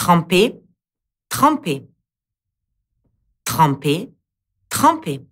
tremper, tremper, tremper, tremper.